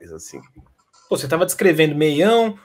mais, assim. Pô, você estava descrevendo meião,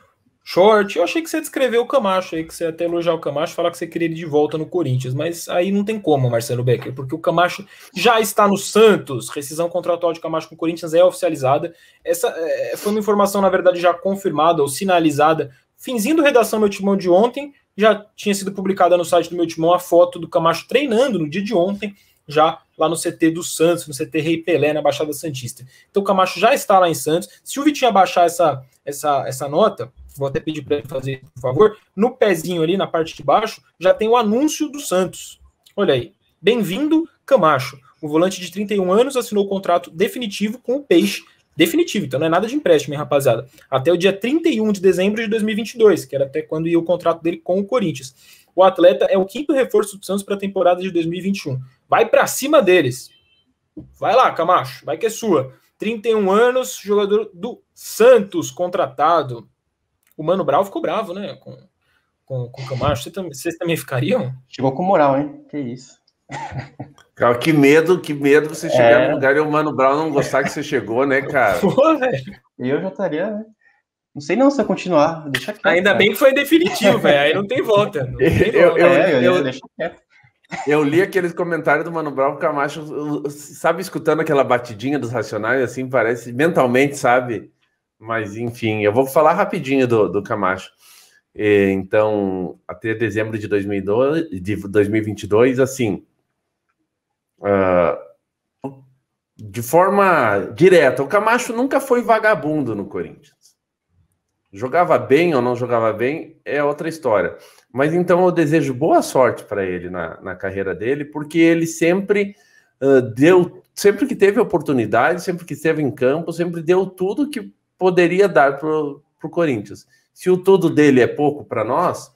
short. Eu achei que você descreveu o Camacho aí, que você ia até elogiar o Camacho falar que você queria ele de volta no Corinthians. Mas aí não tem como, Marcelo Becker, porque o Camacho já está no Santos. Rescisão contratual de Camacho com o Corinthians é oficializada. Essa é, foi uma informação, na verdade, já confirmada ou sinalizada. Finzinho do redação meu timão de ontem, já tinha sido publicada no site do meu timão a foto do Camacho treinando no dia de ontem já lá no CT do Santos, no CT Rei Pelé, na Baixada Santista. Então o Camacho já está lá em Santos. Se o Vitinho abaixar essa, essa, essa nota, vou até pedir para ele fazer, por favor, no pezinho ali, na parte de baixo, já tem o anúncio do Santos. Olha aí. Bem-vindo, Camacho. O volante de 31 anos assinou o contrato definitivo com o Peixe. Definitivo, então não é nada de empréstimo, hein, rapaziada. Até o dia 31 de dezembro de 2022, que era até quando ia o contrato dele com o Corinthians. O atleta é o quinto reforço do Santos para a temporada de 2021. Vai para cima deles. Vai lá, Camacho, vai que é sua. 31 anos, jogador do Santos, contratado. O Mano Brau ficou bravo, né? Com, com, com o Camacho. Vocês também, vocês também ficariam? Chegou com moral, hein? Que isso. Cara, que medo, que medo você chegar é... no lugar e o Mano Brau não gostar que você chegou, né, cara? Pô, velho. Eu já estaria, né? Não sei não se eu continuar, deixa quieto. Ainda cara. bem que foi definitivo, velho. Aí não tem volta. Não tem eu, volta. Eu, eu, é, eu, eu, deixa quieto. Eu li aqueles comentários do Mano Brown Camacho, sabe, escutando aquela batidinha dos Racionais, assim, parece, mentalmente, sabe? Mas, enfim, eu vou falar rapidinho do, do Camacho. E, é, então, até dezembro de, 2012, de 2022, assim, uh, de forma direta, o Camacho nunca foi vagabundo no Corinthians. Jogava bem ou não jogava bem é outra história. Mas então eu desejo boa sorte para ele na, na carreira dele, porque ele sempre uh, deu, sempre que teve oportunidade, sempre que esteve em campo, sempre deu tudo que poderia dar para o Corinthians. Se o tudo dele é pouco para nós,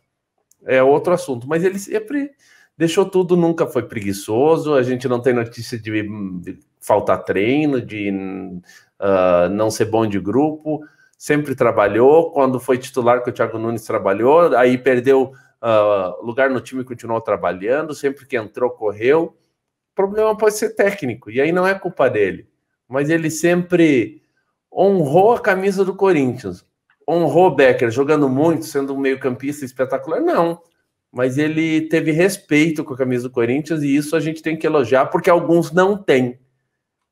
é outro assunto. Mas ele sempre deixou tudo, nunca foi preguiçoso. A gente não tem notícia de, de faltar treino, de uh, não ser bom de grupo sempre trabalhou, quando foi titular que o Thiago Nunes trabalhou, aí perdeu uh, lugar no time e continuou trabalhando, sempre que entrou, correu. O problema pode ser técnico, e aí não é culpa dele. Mas ele sempre honrou a camisa do Corinthians. Honrou o Becker jogando muito, sendo um meio-campista espetacular? Não. Mas ele teve respeito com a camisa do Corinthians e isso a gente tem que elogiar, porque alguns não têm.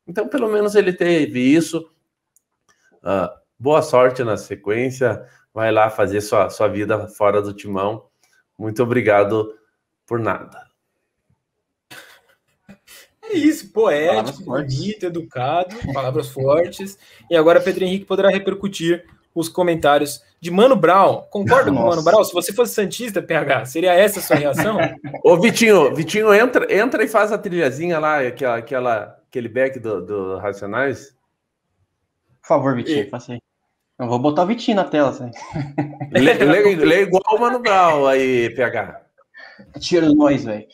Então, pelo menos ele teve isso. Uh, boa sorte na sequência. Vai lá fazer sua, sua vida fora do timão. Muito obrigado por nada. É isso, poético, bonito, educado, palavras fortes. E agora Pedro Henrique poderá repercutir os comentários de Mano Brown. Concorda com com Mano Brown? Se você fosse Santista, PH, seria essa a sua reação? Ô, Vitinho, Vitinho, entra, entra e faz a trilhazinha lá, aquela, aquela, aquele back do, do Racionais. Por favor, Vitinho, e, faça aí. Eu vou botar o Vitinho na tela, assim. lê, lê, lê, igual o Mano Brown aí, PH. Tira nós, velho.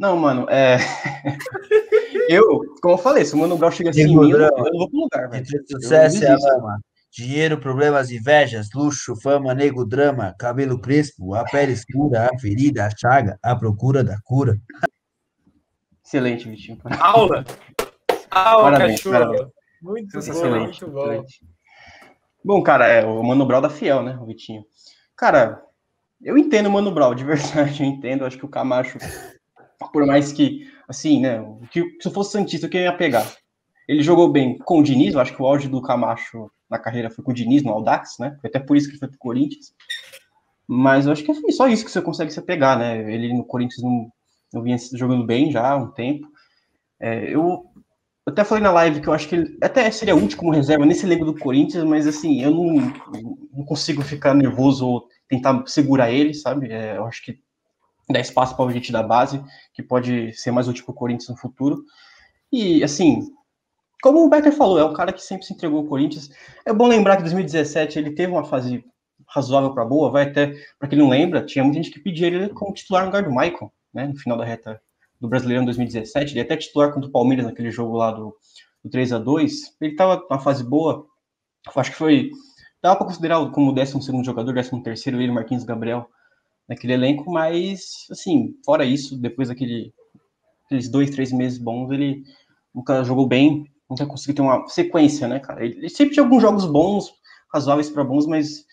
Não, mano, é. eu, como eu falei, se o Mano Brown chega assim, Digo, mim, eu não vou pro lugar, velho. Sucesso é Dinheiro, problemas, invejas, luxo, fama, nego, drama, cabelo crespo, a pele escura, a ferida, a chaga, a procura da cura. Excelente, Vitinho. Aula! Aula, parabéns, cachorro! Parabéns. Muito, muito bom, muito bom. Bom, cara, é o Mano Brown da Fiel, né, o Vitinho? Cara, eu entendo o Mano Brown, de verdade, eu entendo. Acho que o Camacho, por mais que, assim, né, que, se eu fosse Santista, eu queria pegar. Ele jogou bem com o Diniz, eu acho que o auge do Camacho na carreira foi com o Diniz, no Audax, né? Foi até por isso que ele foi pro Corinthians. Mas eu acho que é só isso que você consegue se apegar, né? Ele no Corinthians não, não vinha jogando bem já há um tempo. É, eu eu até falei na live que eu acho que ele até seria útil como reserva nesse elenco do Corinthians, mas assim, eu não, não consigo ficar nervoso ou tentar segurar ele, sabe? É, eu acho que dá espaço para o gente da base, que pode ser mais útil para o Corinthians no futuro. E assim, como o Becker falou, é um cara que sempre se entregou ao Corinthians. É bom lembrar que 2017 ele teve uma fase razoável para boa, vai até, para quem não lembra, tinha muita gente que pedia ele como titular no lugar do Michael, né, no final da reta do Brasileirão 2017, ele é até titular contra o Palmeiras naquele jogo lá do, do 3 a 2 ele estava numa fase boa, acho que foi, dava para considerar como o segundo jogador, décimo terceiro, ele, Marquinhos Gabriel, naquele elenco, mas, assim, fora isso, depois daquele, aqueles dois, três meses bons, ele nunca jogou bem, nunca conseguiu ter uma sequência, né, cara? Ele, ele sempre tinha alguns jogos bons, razoáveis para bons, mas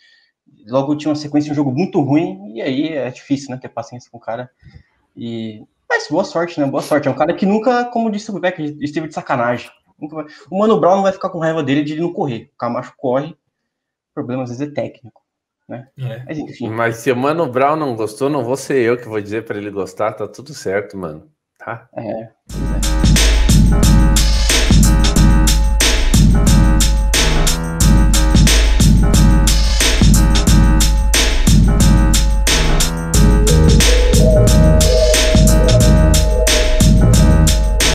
logo tinha uma sequência de um jogo muito ruim, e aí é difícil, né, ter paciência com o cara. E mas boa sorte, né? Boa sorte. É um cara que nunca, como disse o Beck, esteve de sacanagem. O Mano Brown não vai ficar com raiva dele de ele não correr. O Camacho corre. O problema às vezes é técnico. Né? É. Mas, enfim. Mas se o Mano Brown não gostou, não vou ser eu que vou dizer para ele gostar. Tá tudo certo, mano. Tá? É. é.